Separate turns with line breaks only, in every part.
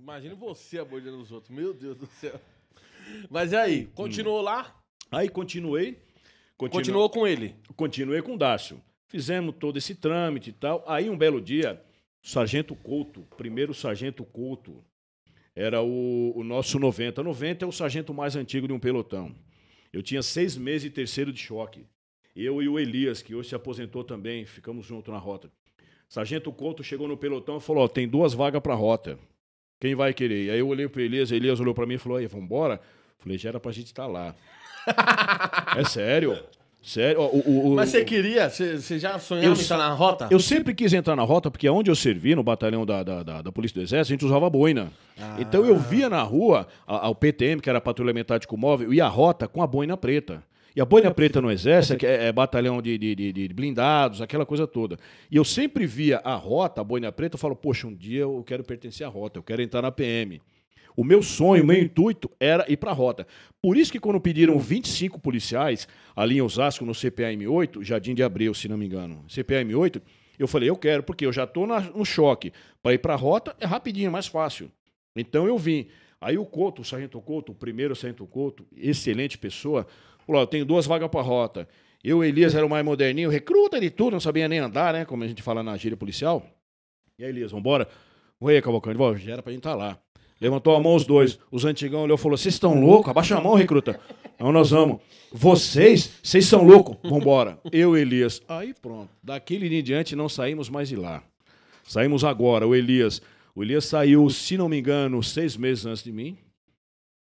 Imagina você abordando os outros. Meu Deus do céu. Mas e aí? Continuou hum. lá? Aí continuei. Continu... Continuou com ele? Continuei com o Dácio. Fizemos todo esse trâmite e tal. Aí um belo dia, Sargento Couto, primeiro Sargento Couto, era o, o nosso 90. 90 é o sargento mais antigo de um pelotão. Eu tinha seis meses de terceiro de choque. Eu e o Elias, que hoje se aposentou também, ficamos juntos na rota. Sargento Couto chegou no pelotão e falou: oh, tem duas vagas para rota. Quem vai querer? Aí eu olhei pro Elias, Elias olhou para mim e falou: aí, vambora? Falei, já era pra gente estar tá lá. é sério. Sério. O, o, o, Mas você queria? Você já sonhava eu, em estar na rota? Eu sempre quis entrar na rota, porque onde eu servi, no batalhão da, da, da, da Polícia do Exército, a gente usava boina. Ah. Então eu via na rua a, o PTM, que era Patrulha Militar de Comóvel, e a rota com a boina preta. E a Bolha Preta no Exército é, é batalhão de, de, de, blindados, aquela coisa toda. E eu sempre via a rota, a Bolha Preta, eu falo, poxa, um dia eu quero pertencer à rota, eu quero entrar na PM. O meu sonho, o meu intuito era ir para a rota. Por isso que quando pediram 25 policiais ali em Osasco, no CPAM-8, Jardim de Abreu, se não me engano, CPAM-8, eu falei, eu quero, porque eu já estou no choque. Para ir para a rota é rapidinho, é mais fácil. Então eu vim. Aí o Couto, o Sargento Couto, o primeiro Sargento Couto, excelente pessoa, Falou, tenho duas vagas para rota. Eu o Elias era o mais moderninho, recruta de tudo, não sabia nem andar, né? Como a gente fala na gíria policial. E aí, Elias, vambora? Oi, Cavalcante, já era pra gente estar tá lá. Levantou a mão os dois. Os antigão olhou e falou: Vocês estão loucos? Abaixa a mão, recruta. Não, nós vamos. Vocês, vocês são loucos. Vambora. Eu, Elias. Aí pronto. Daquele dia em diante não saímos mais de lá. Saímos agora, o Elias. O Elias saiu, se não me engano, seis meses antes de mim.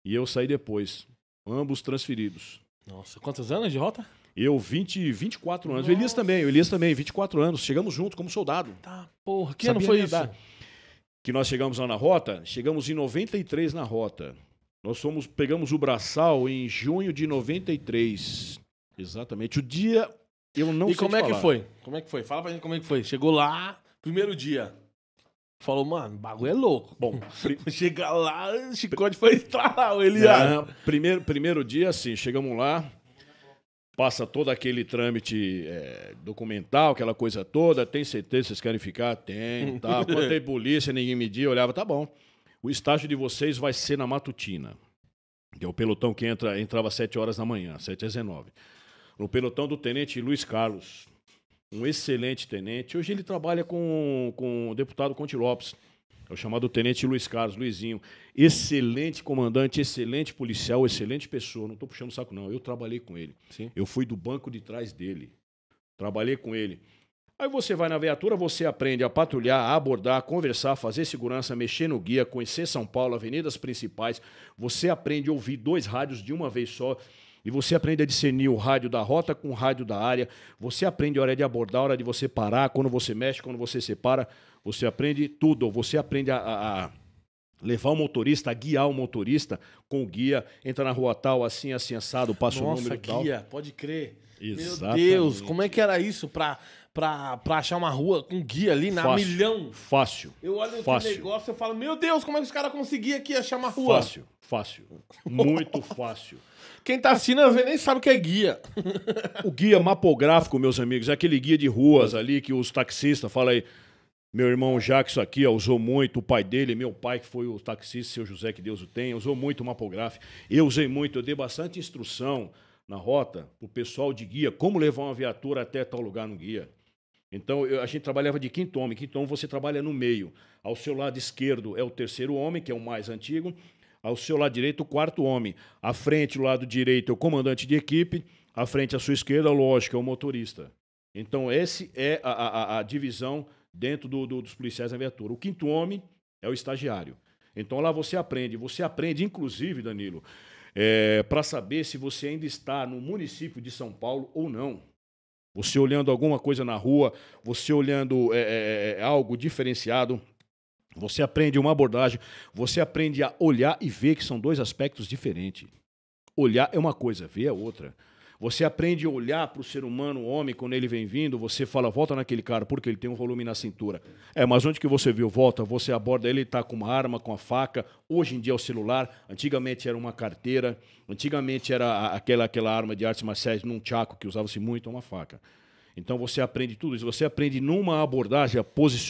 E eu saí depois. Ambos transferidos. Nossa, quantos anos de rota? Eu, 20, 24 anos. O Elias também, o Elias também, 24 anos. Chegamos junto como soldado. Tá, porra, que Sabia ano foi isso? Que nós chegamos lá na rota? Chegamos em 93 na rota. Nós fomos, pegamos o braçal em junho de 93. Exatamente. O dia eu não e sei. E como é falar. que foi? Como é que foi? Fala pra gente como é que foi. Chegou lá, primeiro dia. Falou, mano, o bagulho é louco. Bom, chegar lá, o chicote foi entrar o Elias. É, primeiro, primeiro dia, assim, chegamos lá, passa todo aquele trâmite é, documental, aquela coisa toda. Tem certeza que vocês querem ficar? Tem, tá. Contei polícia, ninguém media, olhava, tá bom. O estágio de vocês vai ser na matutina. Que é o pelotão que entra, entrava às 7 horas da manhã, 7 às 19. No pelotão do tenente Luiz Carlos um excelente tenente. Hoje ele trabalha com, com o deputado Conte Lopes. É o chamado Tenente Luiz Carlos, Luizinho. Excelente comandante, excelente policial, excelente pessoa. Não estou puxando o saco, não. Eu trabalhei com ele. Sim. Eu fui do banco de trás dele. Trabalhei com ele. Aí você vai na viatura, você aprende a patrulhar, a abordar, a conversar, fazer segurança, mexer no guia, conhecer São Paulo, avenidas principais. Você aprende a ouvir dois rádios de uma vez só. E você aprende a discernir o rádio da rota com o rádio da área. Você aprende a hora de abordar, a hora de você parar, quando você mexe, quando você separa. Você aprende tudo. Você aprende a, a, a levar o motorista, a guiar o motorista com o guia. Entra na rua tal, assim, assim, assado, passa Nossa, o número guia, tal. guia, pode crer. Exatamente. Meu Deus, como é que era isso para pra, pra achar uma rua com guia ali na Fácil. milhão. Fácil. Eu olho Fácil. negócio eu falo, meu Deus, como é que os caras conseguiam aqui achar uma rua? Fácil. Fácil. Muito fácil. Quem tá assinando às vezes nem sabe o que é guia. o guia mapográfico, meus amigos, é aquele guia de ruas ali que os taxistas falam aí. Meu irmão Jackson aqui ó, usou muito, o pai dele, meu pai, que foi o taxista, seu José, que Deus o tenha, usou muito o mapográfico. Eu usei muito, eu dei bastante instrução na rota pro pessoal de guia, como levar uma viatura até tal lugar no guia. Então eu, a gente trabalhava de quinto homem, quinto homem você trabalha no meio. Ao seu lado esquerdo é o terceiro homem, que é o mais antigo, ao seu lado direito o quarto homem, à frente, o lado direito é o comandante de equipe, à frente, à sua esquerda, lógico, é o motorista. Então esse é a, a, a divisão dentro do, do, dos policiais na viatura. O quinto homem é o estagiário. Então lá você aprende, você aprende inclusive, Danilo, é, eh, para saber se você ainda está no município de São Paulo ou não. Você olhando alguma coisa na rua, você olhando é é, é, é, algo diferenciado. Você aprende uma abordagem, você aprende a olhar e ver que são dois aspectos diferentes. Olhar é uma coisa, ver é outra. Você aprende a olhar para o ser humano, o homem, quando ele vem vindo, você fala, volta naquele cara, porque ele tem um volume na cintura. É, mas onde que você viu? Volta, você aborda ele, está com uma arma, com a faca. Hoje em dia é o celular, antigamente era uma carteira, antigamente era aquela, aquela arma de artes marciais num tchaco que usava-se muito, uma faca. Então você aprende tudo isso, você aprende numa abordagem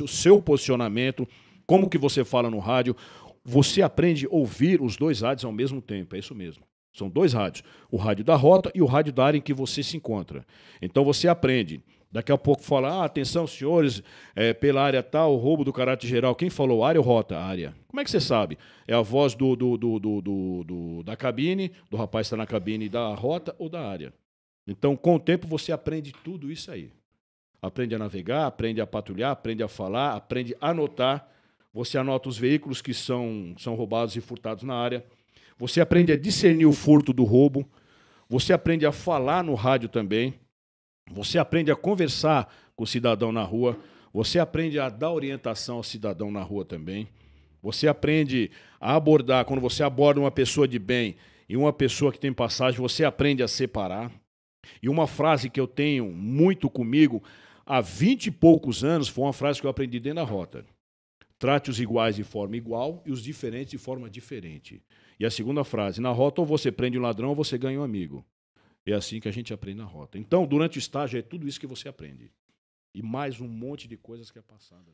o seu posicionamento, como que você fala no rádio, você aprende a ouvir os dois lados ao mesmo tempo, é isso mesmo. São dois rádios: o rádio da rota e o rádio da área em que você se encontra. Então você aprende. Daqui a pouco fala, ah, atenção, senhores, é, pela área tal, roubo do caráter geral. Quem falou área ou rota? Área. Como é que você sabe? É a voz do, do, do, do, do da cabine, do rapaz que está na cabine da rota ou da área. Então, com o tempo, você aprende tudo isso aí. Aprende a navegar, aprende a patrulhar, aprende a falar, aprende a anotar. Você anota os veículos que são, são roubados e furtados na área você aprende a discernir o furto do roubo. Você aprende a falar no rádio também. Você aprende a conversar com o cidadão na rua. Você aprende a dar orientação ao cidadão na rua também. Você aprende a abordar, quando você aborda uma pessoa de bem e uma pessoa que tem passagem, você aprende a separar. E uma frase que eu tenho muito comigo há vinte e poucos anos foi uma frase que eu aprendi dentro da rota. Trate os iguais de forma igual e os diferentes de forma diferente. E a segunda frase: na rota, ou você prende um ladrão ou você ganha um amigo. É assim que a gente aprende na rota. Então, durante o estágio, é tudo isso que você aprende. E mais um monte de coisas que é passada.